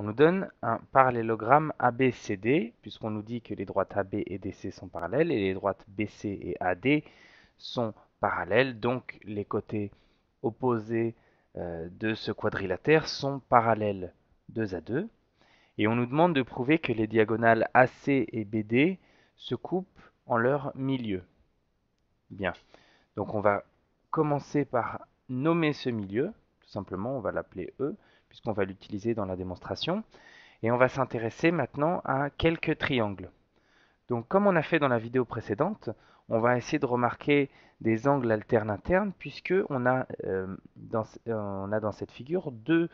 On nous donne un parallélogramme ABCD, puisqu'on nous dit que les droites AB et DC sont parallèles, et les droites BC et AD sont parallèles, donc les côtés opposés euh, de ce quadrilatère sont parallèles 2 à 2. Et on nous demande de prouver que les diagonales AC et BD se coupent en leur milieu. Bien. Donc on va commencer par nommer ce milieu. Tout simplement, on va l'appeler E puisqu'on va l'utiliser dans la démonstration. Et on va s'intéresser maintenant à quelques triangles. Donc comme on a fait dans la vidéo précédente, on va essayer de remarquer des angles alternes internes puisqu'on a, euh, dans, on a dans cette figure deux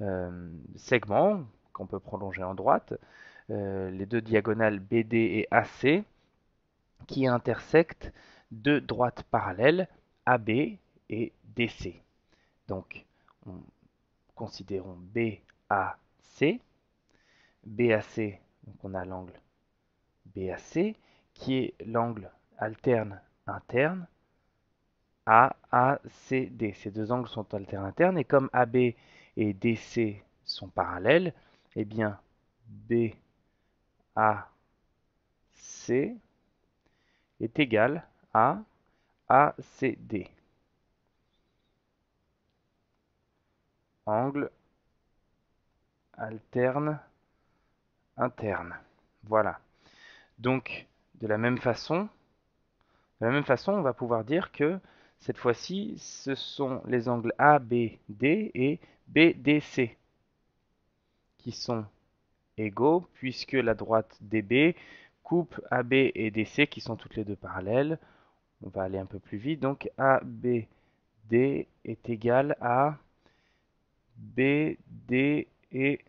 euh, segments qu'on peut prolonger en droite, euh, les deux diagonales BD et AC qui intersectent deux droites parallèles AB et DC. Donc on considérons BAC. BAC, donc on a l'angle BAC qui est l'angle alterne interne AACD. Ces deux angles sont alternes internes et comme AB et DC sont parallèles, eh bien BAC est égal à ACD. angle, alterne, interne. Voilà. Donc, de la même façon, de la même façon, on va pouvoir dire que cette fois-ci, ce sont les angles ABD et BDC qui sont égaux puisque la droite DB coupe AB et DC qui sont toutes les deux parallèles. On va aller un peu plus vite. Donc ABD est égal à B, D et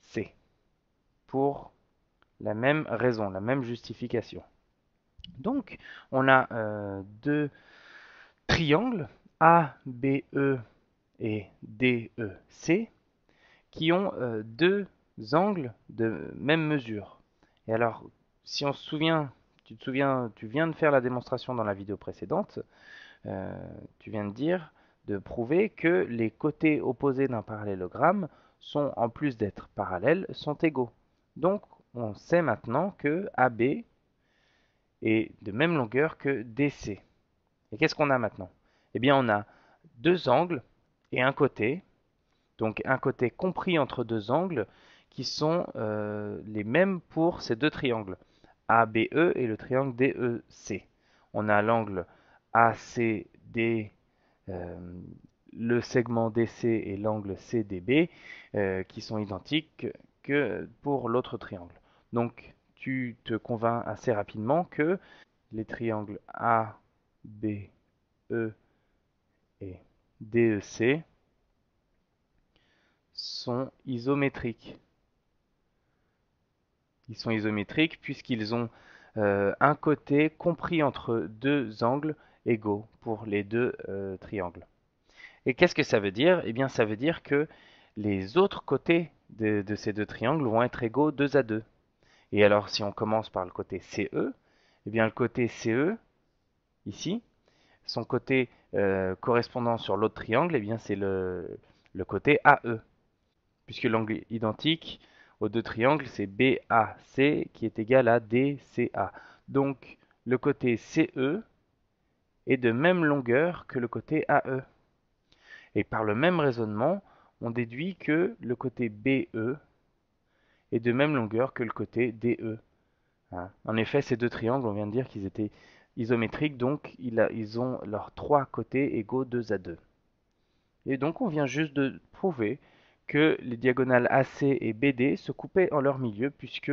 C. Pour la même raison, la même justification. Donc, on a euh, deux triangles, A, B, E et D, E, C, qui ont euh, deux angles de même mesure. Et alors, si on se souvient, tu te souviens, tu viens de faire la démonstration dans la vidéo précédente, euh, tu viens de dire de prouver que les côtés opposés d'un parallélogramme sont, en plus d'être parallèles, sont égaux. Donc, on sait maintenant que AB est de même longueur que DC. Et qu'est-ce qu'on a maintenant Eh bien, on a deux angles et un côté, donc un côté compris entre deux angles, qui sont euh, les mêmes pour ces deux triangles, ABE et le triangle DEC. On a l'angle ACD euh, le segment DC et l'angle CDB euh, qui sont identiques que pour l'autre triangle. Donc tu te convaincs assez rapidement que les triangles A, B, E et DEC sont isométriques. Ils sont isométriques puisqu'ils ont euh, un côté compris entre deux angles égaux pour les deux euh, triangles. Et qu'est-ce que ça veut dire Eh bien, ça veut dire que les autres côtés de, ces deux triangles vont être égaux 2 à 2. Et alors, si on commence par le côté CE, eh bien, le côté CE, ici, son côté euh, correspondant sur l'autre triangle, eh bien, c'est le côté AE. Puisque l'angle identique aux deux triangles, c'est BAC qui est égal à DCA. Donc, le côté CE est de même longueur que le côté AE. Et par le même raisonnement, on déduit que le côté BE est de même longueur que le côté DE. Hein. en effet, ces deux triangles, on vient de dire qu'ils étaient isométriques, donc ils ont leurs trois côtés égaux 2 à 2. Et donc on vient juste de prouver que les diagonales AC et BD se coupaient en leur milieu, puisque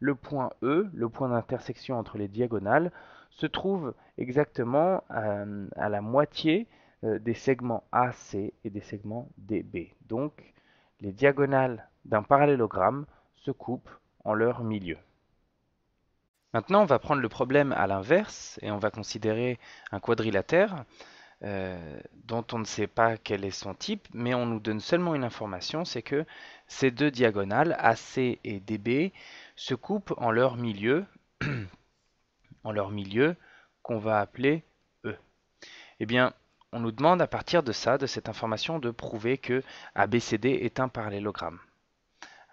le point E, le point d'intersection entre les diagonales, se trouve exactement euh, à, la moitié euh, des segments AC et des segments DB. Donc, les diagonales d'un parallélogramme se coupent en leur milieu. Maintenant, on va prendre le problème à l'inverse et on va considérer un quadrilatère euh, dont on ne sait pas quel est son type, mais on nous donne seulement une information, c'est que ces deux diagonales, AC et DB, se coupent en leur milieu en leur milieu qu'on va appeler E. Eh bien, on nous demande à partir de ça, de cette information, de prouver que ABCD est un parallélogramme.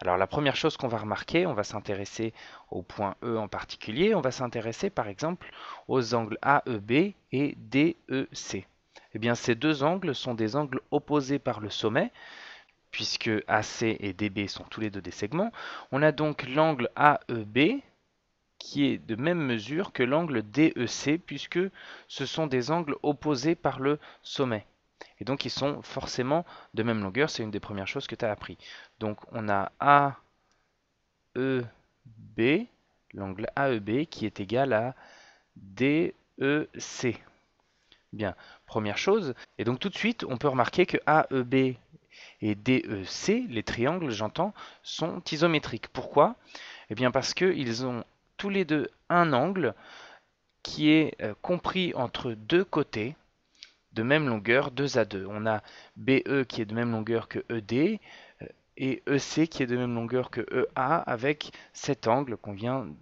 Alors la première chose qu'on va remarquer, on va s'intéresser au point E en particulier, on va s'intéresser par exemple aux angles AEB et DEC. Eh bien ces deux angles sont des angles opposés par le sommet, puisque AC et DB sont tous les deux des segments. On a donc l'angle AEB qui est de même mesure que l'angle DEC puisque ce sont des angles opposés par le sommet. Et donc ils sont forcément de même longueur, c'est une des premières choses que tu as appris. Donc on a AEB, l'angle AEB qui est égal à DEC. Bien, première chose. Et donc tout de suite, on peut remarquer que AEB et DEC, les triangles j'entends, sont isométriques. Pourquoi Eh bien parce qu'ils ont tous les deux un angle qui est euh, compris entre deux côtés de même longueur 2 à 2. On a BE qui est de même longueur que ED euh, et EC qui est de même longueur que EA avec cet angle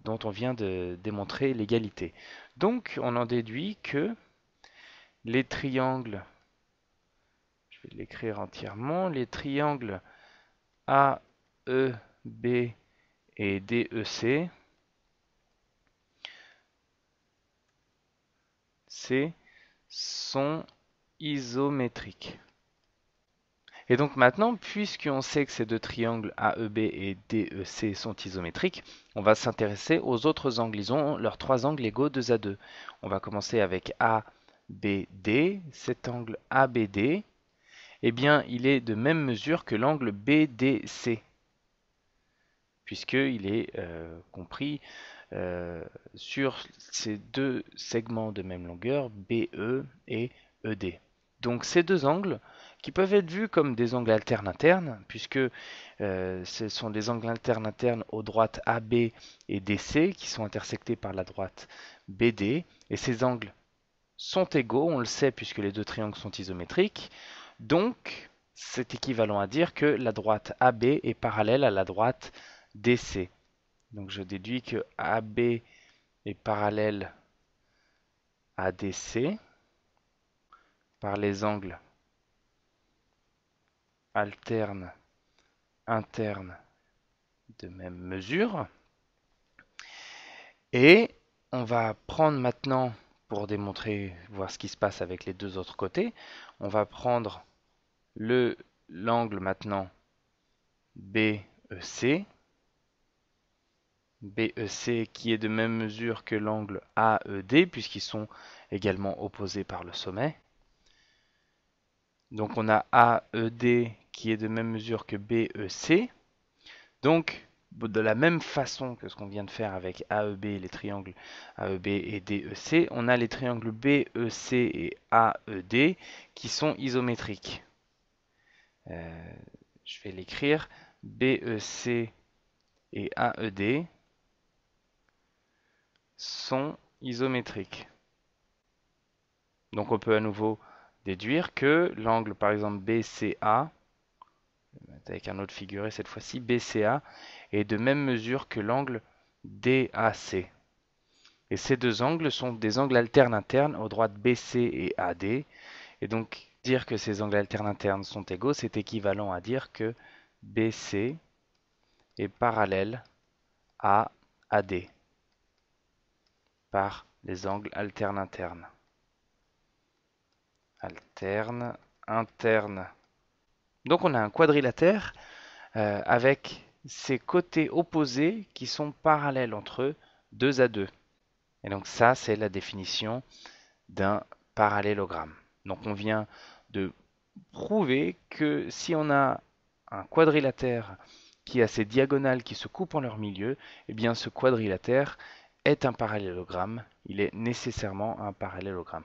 dont on vient de démontrer l'égalité. Donc on en déduit que les triangles, je vais l'écrire entièrement, les triangles AEB et DEC sont isométriques. Et donc maintenant, puisqu'on sait que ces deux triangles AEB et DEC sont isométriques, on va s'intéresser aux autres angles. Ils ont leurs trois angles égaux 2 à 2. On va commencer avec ABD. Cet angle ABD, eh bien, il est de même mesure que l'angle BDC puisqu'il est euh, compris euh, sur ces deux segments de même longueur, BE et ED. Donc ces deux angles qui peuvent être vus comme des angles alternes internes, puisque euh, ce sont des angles alternes internes aux droites AB et DC qui sont intersectés par la droite BD, et ces angles sont égaux, on le sait puisque les deux triangles sont isométriques, donc c'est équivalent à dire que la droite AB est parallèle à la droite DC. Donc je déduis que AB est parallèle à DC par les angles alternes, internes de même mesure. Et on va prendre maintenant, pour démontrer, voir ce qui se passe avec les deux autres côtés, on va prendre l'angle maintenant BEC BEC qui est de même mesure que l'angle AED puisqu'ils sont également opposés par le sommet. Donc on a AED qui est de même mesure que BEC. Donc de la même façon que ce qu'on vient de faire avec AEB et les triangles AEB et DEC, on a les triangles BEC et AED qui sont isométriques. Euh, je vais l'écrire BEC et AED sont isométriques. Donc on peut à nouveau déduire que l'angle par exemple BCA, avec un autre figuré cette fois-ci, BCA est de même mesure que l'angle DAC. Et ces deux angles sont des angles alternes internes aux droites BC et AD. Et donc dire que ces angles alternes internes sont égaux, c'est équivalent à dire que BC est parallèle à AD les angles alternes-internes. Alternes internes. Donc on a un quadrilatère euh, avec ses côtés opposés qui sont parallèles entre eux, deux à deux. Et donc ça, c'est la définition d'un parallélogramme. Donc on vient de prouver que si on a un quadrilatère qui a ses diagonales qui se coupent en leur milieu, eh bien ce quadrilatère est un parallélogramme, il est nécessairement un parallélogramme.